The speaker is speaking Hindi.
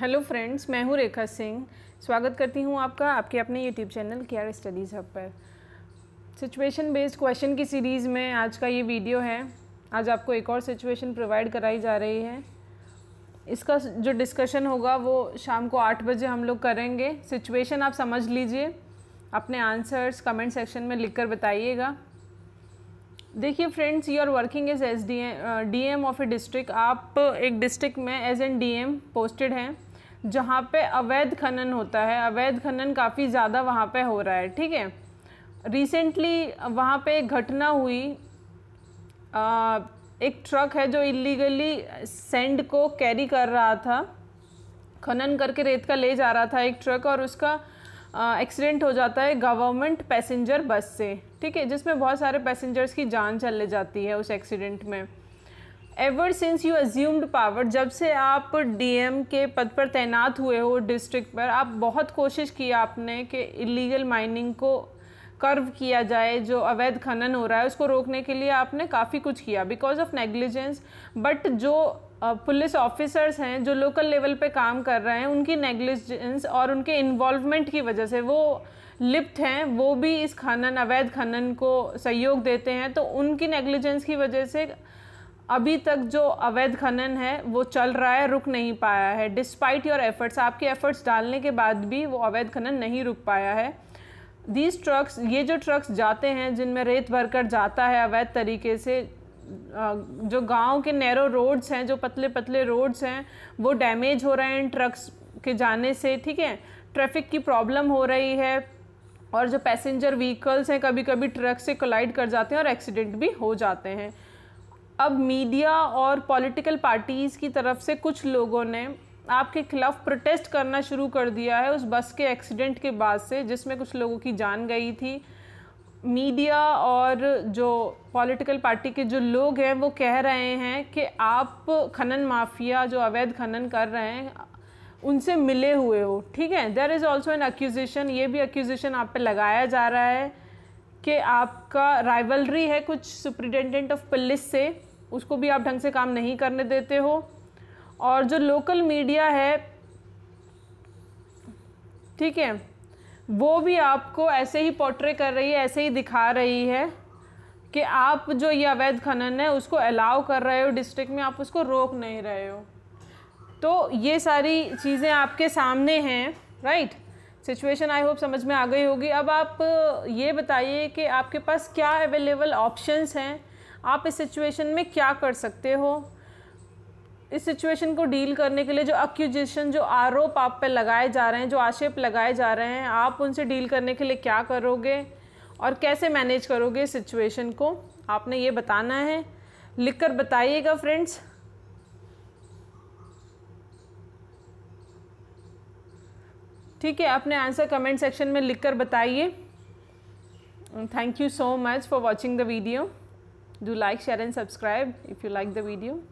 हेलो फ्रेंड्स मैं हूँ रेखा सिंह स्वागत करती हूँ आपका आपके अपने यूट्यूब चैनल के आर स्टडीज़ हब पर सिचुएशन बेस्ड क्वेश्चन की सीरीज़ में आज का ये वीडियो है आज आपको एक और सिचुएशन प्रोवाइड कराई जा रही है इसका जो डिस्कशन होगा वो शाम को आठ बजे हम लोग करेंगे सिचुएशन आप समझ लीजिए अपने आंसर्स कमेंट सेक्शन में लिख कर बताइएगा देखिए friends you are working as S D D M of a district आप एक डिस्ट्रिक्ट में as N D M posted हैं जहाँ पे अवैध खनन होता है अवैध खनन काफ़ी ज़्यादा वहाँ पे हो रहा है ठीक है रिसेंटली वहाँ पे एक घटना हुई आ, एक ट्रक है जो इलीगली सेंड को कैरी कर रहा था खनन करके रेत का ले जा रहा था एक ट्रक और उसका एक्सीडेंट हो जाता है गवर्नमेंट पैसेंजर बस से ठीक है जिसमें बहुत सारे पैसेंजर्स की जान चले जाती है उस एक्सीडेंट में ever since you assumed power जब से आप डीएम के पद पर तैनात हुए हो डिस्ट्रिक्ट पर आप बहुत कोशिश की आपने कि इलीगल माइनिंग को कर्व किया जाए जो अवैध खनन हो रहा है उसको रोकने के लिए आपने काफ़ी कुछ किया बिकॉज ऑफ नेग्लिजेंस बट जो पुलिस ऑफिसर्स हैं जो लोकल लेवल पे काम कर रहे हैं उनकी नेग्लिजेंस और उनके इन्वॉल्वमेंट की वजह से वो लिप्त हैं वो भी इस खनन अवैध खनन को सहयोग देते हैं तो उनकी नेग्लिजेंस की वजह से अभी तक जो अवैध खनन है वो चल रहा है रुक नहीं पाया है डिस्पाइट योर एफर्ट्स आपके एफर्ट्स डालने के बाद भी वो अवैध खनन नहीं रुक पाया है दीज ट्रक्स ये जो ट्रक्स जाते हैं जिनमें रेत भरकर जाता है अवैध तरीके से जो गांव के नैरो रोड्स हैं जो पतले पतले रोड्स हैं वो डैमेज हो रहे हैं ट्रक्स के जाने से ठीक है ट्रैफिक की प्रॉब्लम हो रही है और जो पैसेंजर व्हीकल्स हैं कभी कभी ट्रक से कोलाइड कर जाते हैं और एक्सीडेंट भी हो जाते हैं अब मीडिया और पॉलिटिकल पार्टीज़ की तरफ से कुछ लोगों ने आपके खिलाफ प्रोटेस्ट करना शुरू कर दिया है उस बस के एक्सीडेंट के बाद से जिसमें कुछ लोगों की जान गई थी मीडिया और जो पॉलिटिकल पार्टी के जो लोग हैं वो कह रहे हैं कि आप खनन माफिया जो अवैध खनन कर रहे हैं उनसे मिले हुए हो ठीक है there is also an accusation ये भी एक्यूजेशन आप पे लगाया जा रहा है कि आपका राइवलरी है कुछ सुप्रिटेंडेंट ऑफ पुलिस से उसको भी आप ढंग से काम नहीं करने देते हो और जो लोकल मीडिया है ठीक है वो भी आपको ऐसे ही पोर्ट्रे कर रही है ऐसे ही दिखा रही है कि आप जो ये अवैध खनन है उसको अलाउ कर रहे हो डिस्ट्रिक्ट में आप उसको रोक नहीं रहे हो तो ये सारी चीज़ें आपके सामने हैं राइट सिचुएशन आई होप समझ में आ गई होगी अब आप ये बताइए कि आपके पास क्या अवेलेबल ऑप्शंस हैं आप इस सिचुएशन में क्या कर सकते हो इस सिचुएशन को डील करने के लिए जो अक्यूजेशन जो आरोप आप पे लगाए जा रहे हैं जो आक्षेप लगाए जा रहे हैं आप उनसे डील करने के लिए क्या करोगे और कैसे मैनेज करोगे इस सिचुएशन को आपने ये बताना है लिख कर बताइएगा फ्रेंड्स ठीक है अपने आंसर कमेंट सेक्शन में लिख कर बताइए thank you so much for watching the video do like share and subscribe if you like the video